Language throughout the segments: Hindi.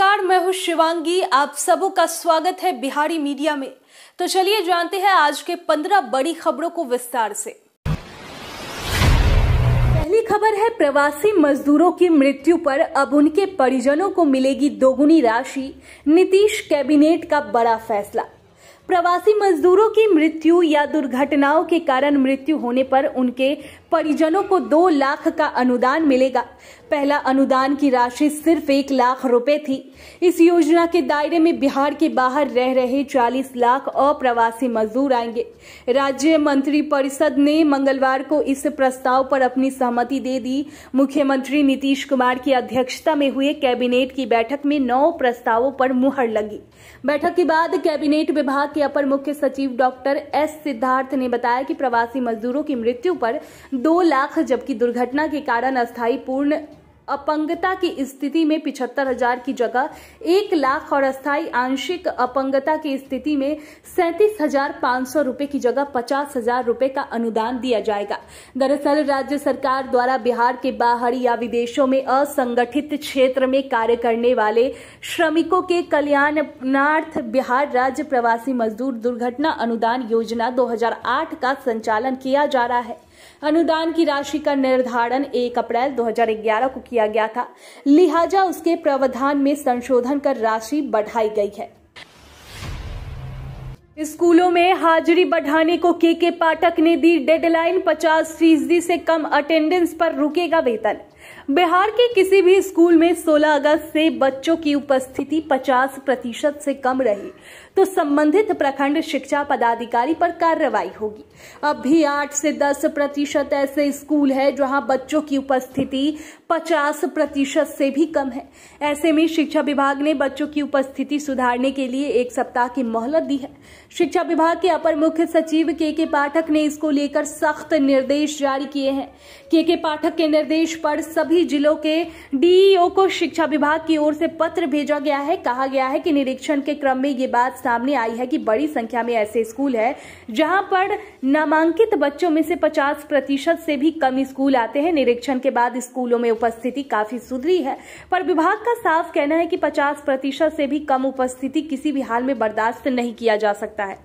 नमस्कार मैं हूं शिवांगी आप सबों का स्वागत है बिहारी मीडिया में तो चलिए जानते हैं आज के पंद्रह बड़ी खबरों को विस्तार से पहली खबर है प्रवासी मजदूरों की मृत्यु पर अब उनके परिजनों को मिलेगी दोगुनी राशि नीतीश कैबिनेट का बड़ा फैसला प्रवासी मजदूरों की मृत्यु या दुर्घटनाओं के कारण मृत्यु होने पर उनके परिजनों को दो लाख का अनुदान मिलेगा पहला अनुदान की राशि सिर्फ एक लाख रुपए थी इस योजना के दायरे में बिहार के बाहर रह रहे 40 लाख अप्रवासी मजदूर आएंगे राज्य मंत्री परिषद ने मंगलवार को इस प्रस्ताव पर अपनी सहमति दे दी मुख्यमंत्री नीतीश कुमार की अध्यक्षता में हुए कैबिनेट की बैठक में नौ प्रस्तावों पर मुहर लगी बैठक के बाद कैबिनेट विभाग के अपर मुख्य सचिव डॉक्टर एस सिद्धार्थ ने बताया कि प्रवासी मजदूरों की मृत्यु पर दो लाख जबकि दुर्घटना के कारण अस्थायी पूर्ण अपंगता की स्थिति में पिछहत्तर हजार की जगह एक लाख और अस्थायी आंशिक अपंगता की स्थिति में सैंतीस हजार पांच सौ रूपये की जगह पचास हजार रूपये का अनुदान दिया जाएगा दरअसल राज्य सरकार द्वारा बिहार के बाहरी या विदेशों में असंगठित क्षेत्र में कार्य करने वाले श्रमिकों के कल्याणार्थ बिहार राज्य प्रवासी मजदूर दुर्घटना अनुदान योजना दो का संचालन किया जा रहा है अनुदान की राशि का निर्धारण 1 अप्रैल 2011 को किया गया था लिहाजा उसके प्रावधान में संशोधन कर राशि बढ़ाई गई है स्कूलों में हाजिरी बढ़ाने को के के पाठक ने दी डेडलाइन 50 फीसदी से कम अटेंडेंस पर रुकेगा वेतन बिहार के किसी भी स्कूल में 16 अगस्त से बच्चों की उपस्थिति 50 प्रतिशत से कम रही तो संबंधित प्रखंड शिक्षा पदाधिकारी पर कार्रवाई होगी अब भी आठ से दस प्रतिशत ऐसे स्कूल है जहां बच्चों की उपस्थिति पचास प्रतिशत से भी कम है ऐसे में शिक्षा विभाग ने बच्चों की उपस्थिति सुधारने के लिए एक सप्ताह की मोहलत दी है शिक्षा विभाग के अपर मुख्य सचिव के के पाठक ने इसको लेकर सख्त निर्देश जारी किए हैं के के पाठक के निर्देश पर सभी जिलों के डीईओ को शिक्षा विभाग की ओर से पत्र भेजा गया है कहा गया है कि निरीक्षण के क्रम में ये बात सामने आई है कि बड़ी संख्या में ऐसे स्कूल है जहां पर नामांकित बच्चों में से 50 प्रतिशत से भी कम स्कूल आते हैं निरीक्षण के बाद स्कूलों में उपस्थिति काफी सुधरी है पर विभाग का साफ कहना है कि पचास प्रतिशत से भी कम उपस्थिति किसी भी हाल में बर्दाश्त नहीं किया जा सकता है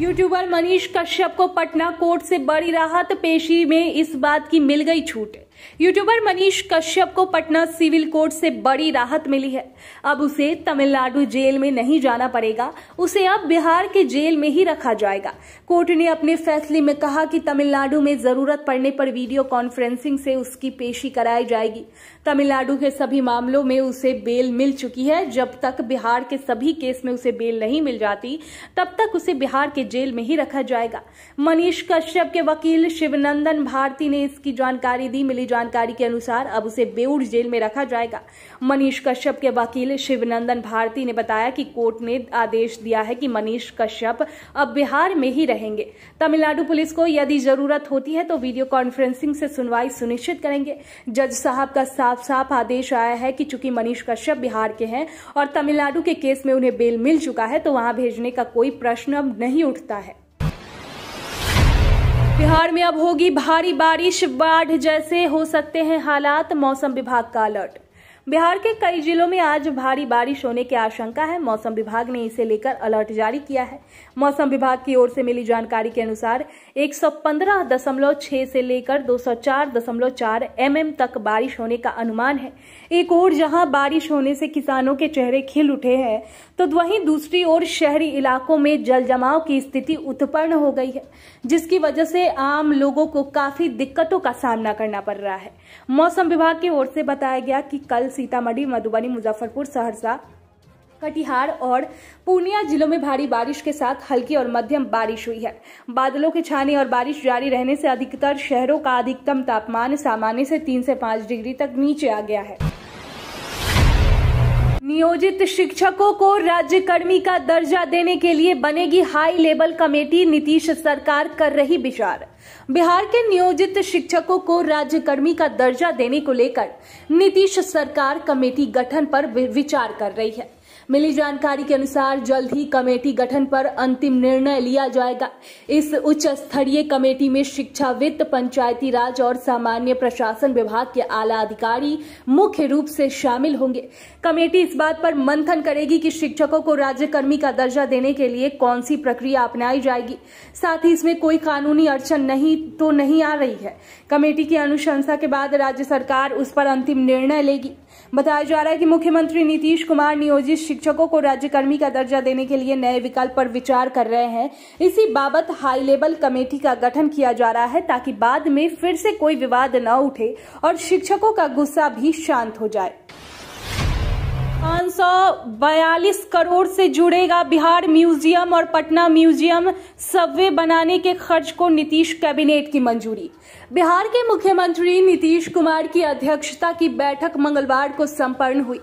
यूट्यूबर मनीष कश्यप को पटना कोर्ट से बड़ी राहत पेशी में इस बात की मिल गई छूट यूट्यूबर मनीष कश्यप को पटना सिविल कोर्ट से बड़ी राहत मिली है अब उसे तमिलनाडु जेल में नहीं जाना पड़ेगा उसे अब बिहार के जेल में ही रखा जाएगा कोर्ट ने अपने फैसले में कहा कि तमिलनाडु में जरूरत पड़ने पर वीडियो कॉन्फ्रेंसिंग से उसकी पेशी कराई जाएगी तमिलनाडु के सभी मामलों में उसे बेल मिल चुकी है जब तक बिहार के सभी केस में उसे बेल नहीं मिल जाती तब तक उसे बिहार के जेल में ही रखा जाएगा मनीष कश्यप के वकील शिवनंदन भारती ने इसकी जानकारी दी मिली जानकारी के अनुसार अब उसे बेउड़ जेल में रखा जाएगा मनीष कश्यप के वकील शिवनंदन भारती ने बताया कि कोर्ट ने आदेश दिया है कि मनीष कश्यप अब बिहार में ही रहेंगे तमिलनाडु पुलिस को यदि जरूरत होती है तो वीडियो कॉन्फ्रेंसिंग से सुनवाई सुनिश्चित करेंगे जज साहब का साफ साफ आदेश आया है कि चूंकि मनीष कश्यप बिहार के हैं और तमिलनाडु के केस में उन्हें बेल मिल चुका है तो वहां भेजने का कोई प्रश्न अब नहीं उठता है बिहार में अब होगी भारी बारिश बाढ़ जैसे हो सकते हैं हालात मौसम विभाग का अलर्ट बिहार के कई जिलों में आज भारी बारिश होने की आशंका है मौसम विभाग ने इसे लेकर अलर्ट जारी किया है मौसम विभाग की ओर से मिली जानकारी के अनुसार 115.6 से लेकर 204.4 mm तक बारिश होने का अनुमान है एक ओर जहां बारिश होने से किसानों के चेहरे खिल उठे हैं तो वहीं दूसरी ओर शहरी इलाकों में जल जमाव की स्थिति उत्पन्न हो गई है जिसकी वजह से आम लोगों को काफी दिक्कतों का सामना करना पड़ रहा है मौसम विभाग की ओर से बताया गया कि कल सीतामढ़ी मधुबनी मुजफ्फरपुर सहरसा कटिहार और पूर्णिया जिलों में भारी बारिश के साथ हल्की और मध्यम बारिश हुई है बादलों के छाने और बारिश जारी रहने से अधिकतर शहरों का अधिकतम तापमान सामान्य से तीन से पाँच डिग्री तक नीचे आ गया है नियोजित शिक्षकों को राज्य कर्मी का दर्जा देने के लिए बनेगी हाई लेवल कमेटी नीतीश सरकार कर रही विचार बिहार के नियोजित शिक्षकों को राज्य कर्मी का दर्जा देने को लेकर नीतीश सरकार कमेटी गठन पर विचार कर रही है मिली जानकारी के अनुसार जल्द ही कमेटी गठन पर अंतिम निर्णय लिया जाएगा इस उच्च स्तरीय कमेटी में शिक्षा वित्त पंचायती राज और सामान्य प्रशासन विभाग के आला अधिकारी मुख्य रूप से शामिल होंगे कमेटी इस बात पर मंथन करेगी कि शिक्षकों को राज्यकर्मी का दर्जा देने के लिए कौन सी प्रक्रिया अपनाई जाएगी साथ ही इसमें कोई कानूनी अड़चन नहीं तो नहीं आ रही है कमेटी की अनुशंसा के बाद राज्य सरकार उस पर अंतिम निर्णय लेगी बताया जा रहा है कि मुख्यमंत्री नीतीश कुमार नियोजित शिक्षकों को राज्यकर्मी का दर्जा देने के लिए नए विकल्प पर विचार कर रहे हैं इसी बाबत हाई लेवल कमेटी का गठन किया जा रहा है ताकि बाद में फिर से कोई विवाद न उठे और शिक्षकों का गुस्सा भी शांत हो जाए 542 करोड़ से जुड़ेगा बिहार म्यूजियम और पटना म्यूजियम सबवे बनाने के खर्च को नीतीश कैबिनेट की मंजूरी बिहार के मुख्यमंत्री नीतीश कुमार की अध्यक्षता की बैठक मंगलवार को संपन्न हुई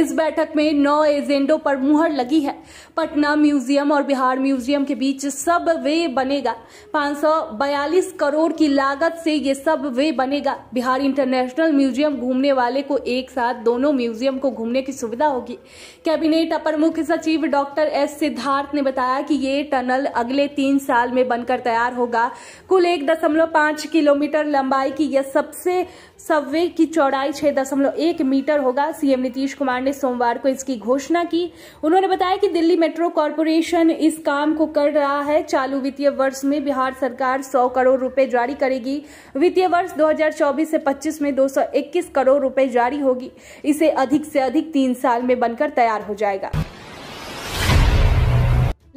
इस बैठक में नौ एजेंडों पर मुहर लगी है पटना म्यूजियम और बिहार म्यूजियम के बीच सब वे बनेगा 542 करोड़ की लागत से ये सब वे बनेगा बिहार इंटरनेशनल म्यूजियम घूमने वाले को एक साथ दोनों म्यूजियम को घूमने की सुविधा होगी होगी कैबिनेट अपर मुख्य सचिव डॉक्टर एस सिद्धार्थ ने बताया कि ये टनल अगले तीन साल में बनकर तैयार होगा कुल एक दशमलव पांच किलोमीटर लंबाई की यह सबसे सबवे की चौड़ाई छह दशमलव एक मीटर होगा सीएम नीतीश कुमार ने सोमवार को इसकी घोषणा की उन्होंने बताया कि दिल्ली मेट्रो कॉरपोरेशन इस काम को कर रहा है चालू वित्तीय वर्ष में बिहार सरकार 100 करोड़ रुपए जारी करेगी वित्तीय वर्ष 2024 से 25 में 221 करोड़ रुपए जारी होगी इसे अधिक से अधिक तीन साल में बनकर तैयार हो जाएगा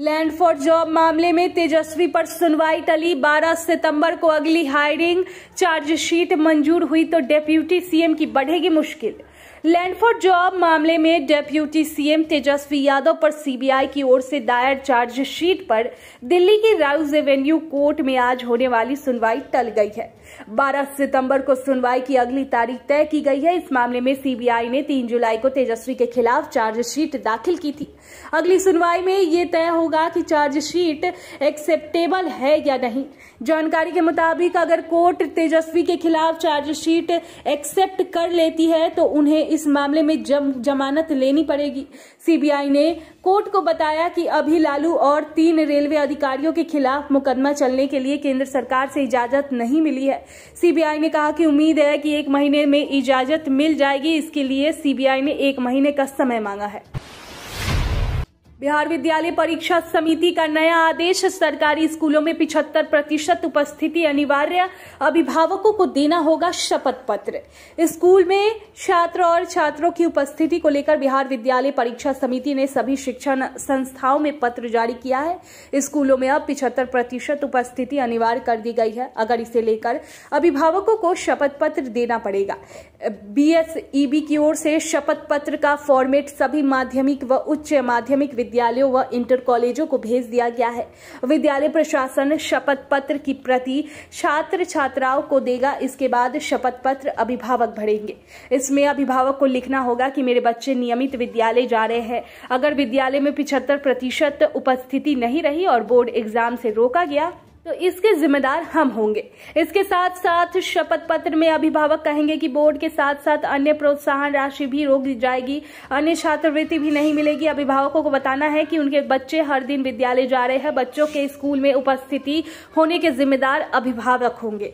लैंड फॉर जॉब मामले में तेजस्वी पर सुनवाई टली 12 सितंबर को अगली हायरिंग चार्जशीट मंजूर हुई तो डेप्यूटी सीएम की बढ़ेगी मुश्किल लैंड फॉर जॉब मामले में डेप्यूटी सीएम तेजस्वी यादव पर सीबीआई की ओर से दायर चार्जशीट पर दिल्ली की राउज एवेन्यू कोर्ट में आज होने वाली सुनवाई टल गई है 12 सितंबर को सुनवाई की अगली तारीख तय की गई है इस मामले में सीबीआई ने 3 जुलाई को तेजस्वी के खिलाफ चार्जशीट दाखिल की थी अगली सुनवाई में ये तय होगा कि चार्जशीट एक्सेप्टेबल है या नहीं जानकारी के मुताबिक अगर कोर्ट तेजस्वी के खिलाफ चार्जशीट एक्सेप्ट कर लेती है तो उन्हें इस मामले में जम, जमानत लेनी पड़ेगी सीबीआई ने कोर्ट को बताया कि अभी लालू और तीन रेलवे अधिकारियों के खिलाफ मुकदमा चलने के लिए केंद्र सरकार से इजाजत नहीं मिली है सीबीआई ने कहा कि उम्मीद है कि एक महीने में इजाजत मिल जाएगी इसके लिए सीबीआई ने एक महीने का समय मांगा है बिहार विद्यालय परीक्षा समिति का नया आदेश सरकारी स्कूलों में 75 प्रतिशत उपस्थिति अनिवार्य अभिभावकों को देना होगा शपथ पत्र स्कूल में छात्र और छात्रों की उपस्थिति को लेकर बिहार विद्यालय परीक्षा समिति ने सभी शिक्षण संस्थाओं में पत्र जारी किया है स्कूलों में अब पिछहत्तर प्रतिशत उपस्थिति अनिवार्य कर दी गई है अगर इसे लेकर अभिभावकों को शपथ पत्र देना पड़ेगा बी की ओर से शपथ पत्र का फॉर्मेट सभी माध्यमिक व उच्च माध्यमिक विद्यालयों व इंटर कॉलेजों को भेज दिया गया है विद्यालय प्रशासन शपथ पत्र की प्रति छात्र छात्राओं को देगा इसके बाद शपथ पत्र अभिभावक भरेंगे इसमें अभिभावक को लिखना होगा कि मेरे बच्चे नियमित विद्यालय जा रहे हैं अगर विद्यालय में पिछहत्तर प्रतिशत उपस्थिति नहीं रही और बोर्ड एग्जाम से रोका गया तो इसके जिम्मेदार हम होंगे इसके साथ साथ शपथ पत्र में अभिभावक कहेंगे कि बोर्ड के साथ साथ अन्य प्रोत्साहन राशि भी रोक दी जाएगी अन्य छात्रवृत्ति भी नहीं मिलेगी अभिभावकों को बताना है कि उनके बच्चे हर दिन विद्यालय जा रहे हैं बच्चों के स्कूल में उपस्थिति होने के जिम्मेदार अभिभावक होंगे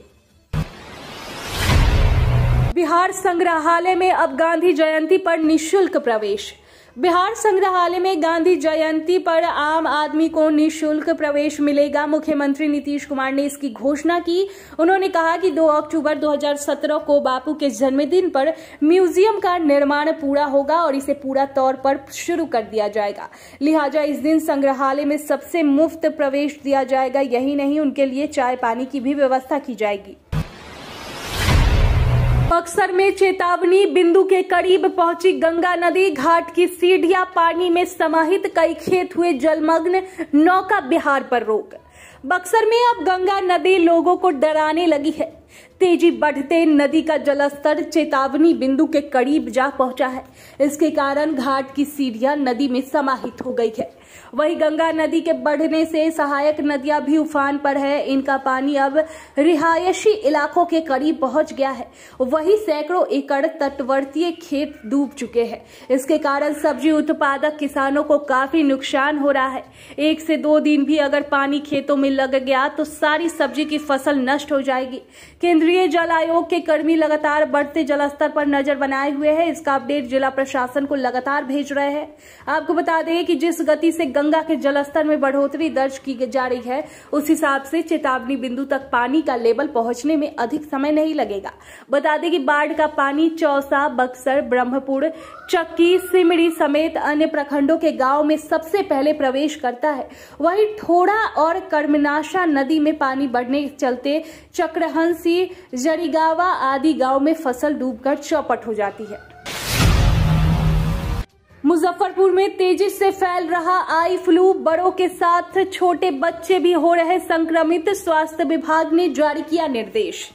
बिहार संग्रहालय में अब गांधी जयंती पर निशुल्क प्रवेश बिहार संग्रहालय में गांधी जयंती पर आम आदमी को निशुल्क प्रवेश मिलेगा मुख्यमंत्री नीतीश कुमार ने इसकी घोषणा की उन्होंने कहा कि 2 अक्टूबर 2017 को बापू के जन्मदिन पर म्यूजियम का निर्माण पूरा होगा और इसे पूरा तौर पर शुरू कर दिया जाएगा लिहाजा इस दिन संग्रहालय में सबसे मुफ्त प्रवेश दिया जाएगा यही नहीं उनके लिए चाय पानी की भी व्यवस्था की जाएगी बक्सर में चेतावनी बिंदु के करीब पहुंची गंगा नदी घाट की सीढ़िया पानी में समाहित कई खेत हुए जलमग्न नौका बिहार पर रोक बक्सर में अब गंगा नदी लोगों को डराने लगी है तेजी बढ़ते नदी का जलस्तर चेतावनी बिंदु के करीब जा पहुंचा है इसके कारण घाट की सीढ़िया नदी में समाहित हो गई है वहीं गंगा नदी के बढ़ने से सहायक नदियां भी उफान पर है इनका पानी अब रिहायशी इलाकों के करीब पहुंच गया है वहीं सैकड़ों एकड़ तटवर्तीय खेत डूब चुके हैं इसके कारण सब्जी उत्पादक किसानों को काफी नुकसान हो रहा है एक से दो दिन भी अगर पानी खेतों में लग गया तो सारी सब्जी की फसल नष्ट हो जाएगी केंद्रीय जल आयोग के कर्मी लगातार बढ़ते जलस्तर पर नजर बनाए हुए है इसका अपडेट जिला प्रशासन को लगातार भेज रहे हैं आपको बता दें कि जिस गति से से गंगा के जलस्तर में बढ़ोतरी दर्ज की जा रही है उस हिसाब से चेतावनी बिंदु तक पानी का लेवल पहुंचने में अधिक समय नहीं लगेगा बता दें कि बाढ़ का पानी चौसा बक्सर ब्रह्मपुर चक्की सिमरी समेत अन्य प्रखंडों के गांव में सबसे पहले प्रवेश करता है वहीं थोड़ा और कर्मनाशा नदी में पानी बढ़ने के चलते चक्रहंसी जरीगावा आदि गांव में फसल डूबकर चौपट हो जाती है मुजफ्फरपुर में तेजी से फैल रहा आई फ्लू बड़ों के साथ छोटे बच्चे भी हो रहे संक्रमित स्वास्थ्य विभाग ने जारी किया निर्देश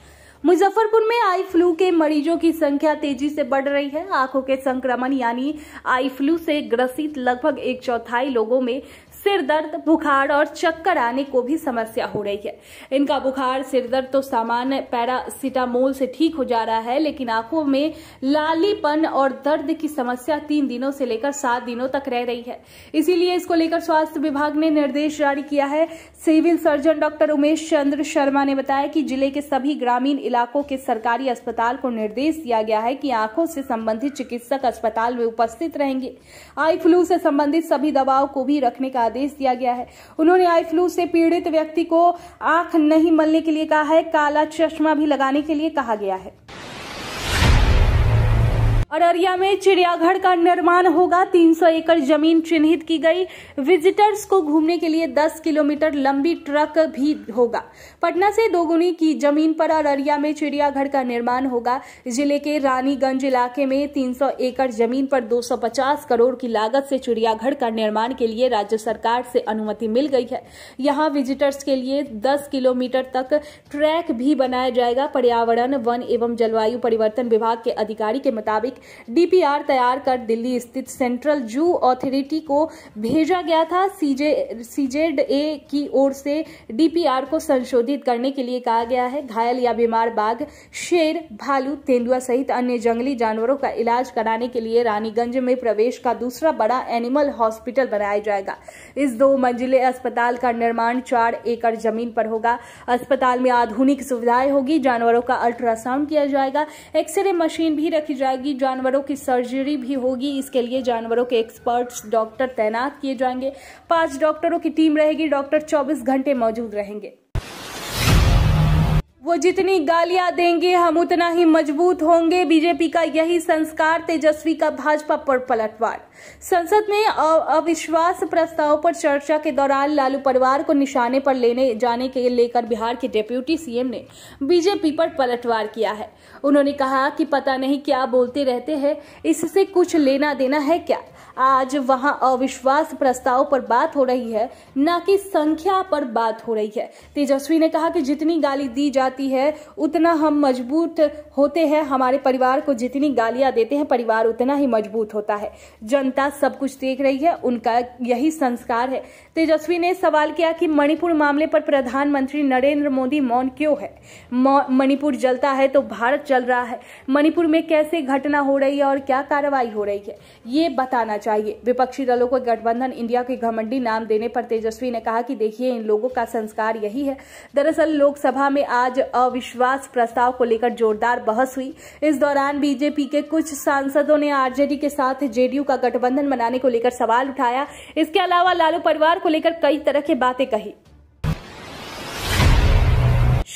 मुजफ्फरपुर में आई फ्लू के मरीजों की संख्या तेजी से बढ़ रही है आंखों के संक्रमण यानी आई फ्लू से ग्रसित लगभग एक चौथाई लोगों में सिर दर्द बुखार और चक्कर आने को भी समस्या हो रही है इनका बुखार सिर दर्द तो सामान्य पैरासीटामोल से ठीक हो जा रहा है लेकिन आंखों में लालीपन और दर्द की समस्या तीन दिनों से लेकर सात दिनों तक रह रही है इसीलिए इसको लेकर स्वास्थ्य विभाग ने निर्देश जारी किया है civil surgeon doctor Umesh Chandra Sharma ने बताया कि जिले के सभी ग्रामीण इलाकों के सरकारी अस्पताल को निर्देश दिया गया है कि आंखों से संबंधित चिकित्सक अस्पताल में उपस्थित रहेंगे आई फ्लू से संबंधित सभी दवाओं को भी रखने का आदेश दिया गया है उन्होंने आई फ्लू से पीड़ित व्यक्ति को आंख नहीं मलने के लिए कहा है काला चश्मा भी लगाने के लिए कहा गया है अररिया में चिड़ियाघर का निर्माण होगा 300 एकड़ जमीन चिन्हित की गई विजिटर्स को घूमने के लिए 10 किलोमीटर लंबी ट्रक भी होगा पटना से दोगुनी की जमीन पर अररिया में चिड़ियाघर का निर्माण होगा जिले के रानीगंज इलाके में 300 एकड़ जमीन पर 250 करोड़ की लागत से चिड़ियाघर का निर्माण के लिए राज्य सरकार से अनुमति मिल गई है यहाँ विजिटर्स के लिए दस किलोमीटर तक ट्रैक भी बनाया जाएगा पर्यावरण वन एवं जलवायु परिवर्तन विभाग के अधिकारी के मुताबिक डीपीआर तैयार कर दिल्ली स्थित सेंट्रल जू अथॉरिटी को भेजा गया था सीजे सीजेड ए की ओर से डीपीआर को संशोधित करने के लिए कहा गया है घायल या बीमार बाघ शेर भालू तेंदुआ सहित अन्य जंगली जानवरों का इलाज कराने के लिए रानीगंज में प्रवेश का दूसरा बड़ा एनिमल हॉस्पिटल बनाया जाएगा इस दो मंजिले अस्पताल का निर्माण चार एकड़ जमीन पर होगा अस्पताल में आधुनिक सुविधाएं होगी जानवरों का अल्ट्रासाउंड किया जाएगा एक्सरे मशीन भी रखी जाएगी जा जानवरों की सर्जरी भी होगी इसके लिए जानवरों के एक्सपर्ट्स डॉक्टर तैनात किए जाएंगे पांच डॉक्टरों की टीम रहेगी डॉक्टर चौबीस घंटे मौजूद रहेंगे वो जितनी गालियां देंगे हम उतना ही मजबूत होंगे बीजेपी का यही संस्कार तेजस्वी का भाजपा पर पलटवार संसद में अविश्वास प्रस्ताव पर चर्चा के दौरान लालू परिवार को निशाने पर लेने जाने के लेकर बिहार के डिप्यूटी सीएम ने बीजेपी पर पलटवार किया है उन्होंने कहा कि पता नहीं क्या बोलते रहते हैं इससे कुछ लेना देना है क्या आज वहां अविश्वास प्रस्ताव पर बात हो रही है न कि संख्या पर बात हो रही है तेजस्वी ने कहा कि जितनी गाली दी जाती है उतना हम मजबूत होते हैं हमारे परिवार को जितनी गालियां देते हैं परिवार उतना ही मजबूत होता है जन जनता सब कुछ देख रही है उनका यही संस्कार है तेजस्वी ने सवाल किया कि मणिपुर मामले पर प्रधानमंत्री नरेंद्र मोदी मौन क्यों है मणिपुर जलता है तो भारत चल रहा है मणिपुर में कैसे घटना हो रही है और क्या कार्रवाई हो रही है ये बताना चाहिए विपक्षी दलों को गठबंधन इंडिया के घमंडी नाम देने पर तेजस्वी ने कहा कि देखिए इन लोगों का संस्कार यही है दरअसल लोकसभा में आज अविश्वास प्रस्ताव को लेकर जोरदार बहस हुई इस दौरान बीजेपी के कुछ सांसदों ने आरजेडी के साथ जेडीयू का गठबंधन गठबंधन बनाने को लेकर सवाल उठाया इसके अलावा लालू परिवार को लेकर कई तरह की बातें कही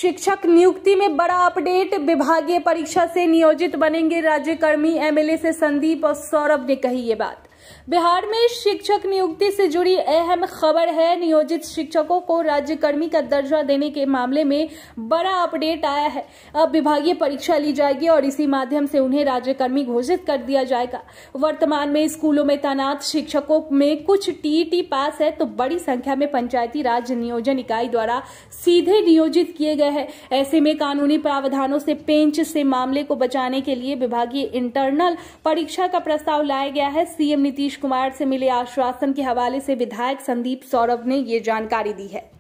शिक्षक नियुक्ति में बड़ा अपडेट विभागीय परीक्षा से नियोजित बनेंगे राज्य कर्मी एमएलए से संदीप और सौरभ ने कही ये बात बिहार में शिक्षक नियुक्ति से जुड़ी अहम खबर है नियोजित शिक्षकों को राज्य कर्मी का दर्जा देने के मामले में बड़ा अपडेट आया है अब विभागीय परीक्षा ली जाएगी और इसी माध्यम से उन्हें राज्य कर्मी घोषित कर दिया जाएगा वर्तमान में स्कूलों में तैनात शिक्षकों में कुछ टीईटी पास है तो बड़ी संख्या में पंचायती राज नियोजन इकाई द्वारा सीधे नियोजित किए गए हैं ऐसे में कानूनी प्रावधानों से पेंच से मामले को बचाने के लिए विभागीय इंटरनल परीक्षा का प्रस्ताव लाया गया है सीएम नीतीश कुमार से मिले आश्वासन के हवाले से विधायक संदीप सौरभ ने ये जानकारी दी है